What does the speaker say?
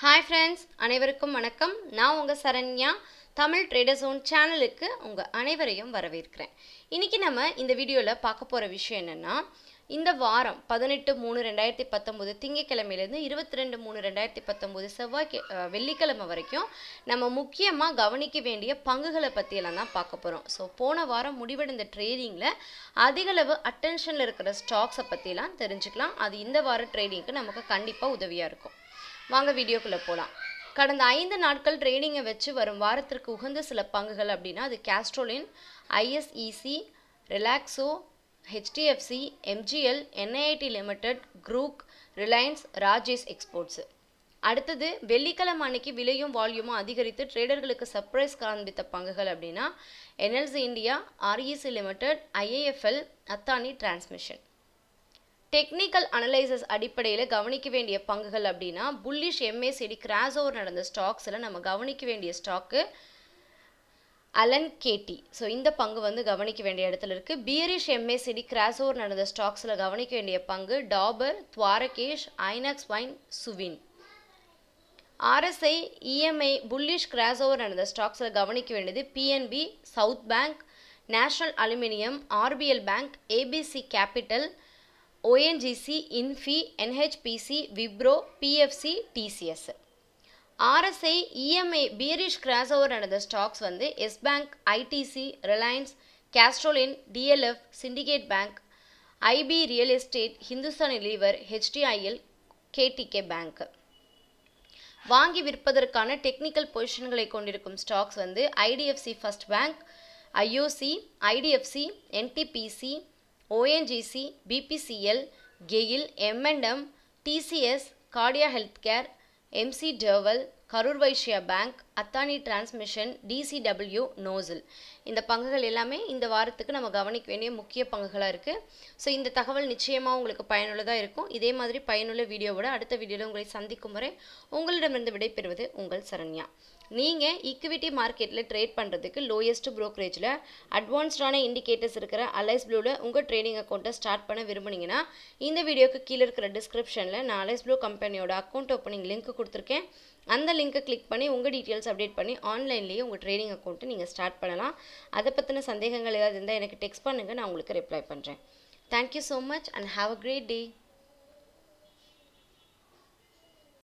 hi friends அனைவருக்கும் வணக்கம் நான் உங்கள் சரண்யா தமிழ் ட்ரேடர் ஓன் சேனலுக்கு உங்கள் அனைவரையும் வரவேற்கிறேன் இன்றைக்கி நம்ம இந்த வீடியோவில் பார்க்க போகிற விஷயம் என்னென்னா இந்த வாரம் பதினெட்டு மூணு ரெண்டாயிரத்தி பத்தொம்போது திங்கக்கிழமையிலேருந்து இருபத்தி ரெண்டு மூணு ரெண்டாயிரத்தி பத்தொம்போது செவ்வாய் வெள்ளிக்கிழமை வரைக்கும் நம்ம முக்கியமாக கவனிக்க வேண்டிய பங்குகளை பற்றியெல்லாம் தான் பார்க்க போகிறோம் ஸோ போன வாரம் முடிவடைந்த ட்ரேடிங்கில் அதிகளவு அட்டென்ஷனில் இருக்கிற ஸ்டாக்ஸை பற்றிலாம் தெரிஞ்சுக்கலாம் அது இந்த வார ட்ரேடிங்க்கு நமக்கு கண்டிப்பாக உதவியாக இருக்கும் வாங்க வீடியோக்குள்ளே போகலாம் கடந்த ஐந்து நாட்கள் ட்ரேடிங்கை வச்சு வரும் வாரத்திற்கு உகந்த சில பங்குகள் அப்படின்னா அது கேஸ்ட்ரோலின் ISEC Relaxo HDFC MGL NIIT limited குரூக் ரிலையன்ஸ் ராஜேஷ் எக்ஸ்போர்ட்ஸு அடுத்தது வெள்ளிக்கிழமை அன்னைக்கு விலையும் வால்யூமும் அதிகரித்து ட்ரேடர்களுக்கு சர்ப்ரைஸ் காண்பித்த பங்குகள் அப்படின்னா NLC India REC limited IIFL Adani transmission technical analysis அடிப்படையில் கவனிக்க வேண்டிய பங்குகள் அப்படின்னா புல்லிஷ் எம்ஏசிடி கிராஸ் ஓவர் நடந்த ஸ்டாக்ஸில் நம்ம கவனிக்க வேண்டிய ஸ்டாக்கு அலன் கேட்டி ஸோ இந்த பங்கு வந்து கவனிக்க வேண்டிய இடத்துல இருக்குது பியரிஷ் எம்ஏசிடி கிராஸ் ஓவர் நடந்த ஸ்டாக்ஸில் கவனிக்க வேண்டிய பங்கு டாபர் துவாரகேஷ் ஐநாக்ஸ் வைன் சுவின் RSI EMI bullish cross over நடந்த ஸ்டாக்ஸில் கவனிக்க வேண்டியது PNB south bank national aluminium RBL bank ABC capital ONGC Infy NHPC Wipro PFC TCS RSI EMI bearish cross over நடந்த ஸ்டாக்ஸ் வந்து எஸ் பேங்க் ஐடிசி ரிலையன்ஸ் கேஸ்ட்ரோலின் DLF syndicate bank IB real estate Hindustan Lever HDIL KDK bank வாங்கி விற்பதற்கான technical பொசிஷன்களை கொண்டிருக்கும் stocks வந்து IDFC first bank IOC IDFC NTPC ONGC BPCL GAIL M and M TCS Cardia health care MC Dowell Karur Vysya bank Adani transmission DCW NOCIL இந்த பங்குகள் எல்லாமே இந்த வாரத்துக்கு நம்ம கவனிக்க வேண்டிய முக்கிய பங்குகளாக இருக்குது ஸோ இந்த தகவல் நிச்சயமாக உங்களுக்கு பயனுள்ளதாக இருக்கும் இதே மாதிரி பயனுள்ள வீடியோவோட அடுத்த வீடியோவில் உங்களை சந்திக்கும் முறை உங்களிடமிருந்து விடைபெறுவது உங்கள் சரண்யா நீங்கள் ஈக்குவிட்டி மார்க்கெட்டில் ட்ரேட் பண்ணுறதுக்கு லோயஸ்ட் ப்ரோக்கரேஜில் அட்வான்ஸ்டான இண்டிகேட்டர்ஸ் இருக்கிற அலைஸ் ப்ளூவில் உங்கள் ட்ரேடிங் அக்கௌண்ட்டை ஸ்டார்ட் பண்ண விரும்புனீங்கன்னா இந்த வீடியோக்கு கீழே இருக்கிற டிஸ்கிரிப்ஷனில் நான் அலைஸ் ப்ளூ கம்பெனியோட அக்கௌண்ட் ஓப்பனிங் லிங்க் கொடுத்துருக்கேன் அந்த லிங்க்கை கிளிக் பண்ணி உங்கள் டீட்டெயில்ஸ் அப்டேட் பண்ணி ஆன்லைன்லேயே உங்கள் ட்ரேடிங் அக்கௌண்ட்டை நீங்கள் ஸ்டார்ட் பண்ணலாம் அதை பற்றின சந்தேகங்கள் ஏதாவது இருந்தால் எனக்கு டெக்ஸ்ட் பண்ணுங்கள் நான் உங்களுக்கு ரிப்ளை பண்ணுறேன் thank you so much and have a great day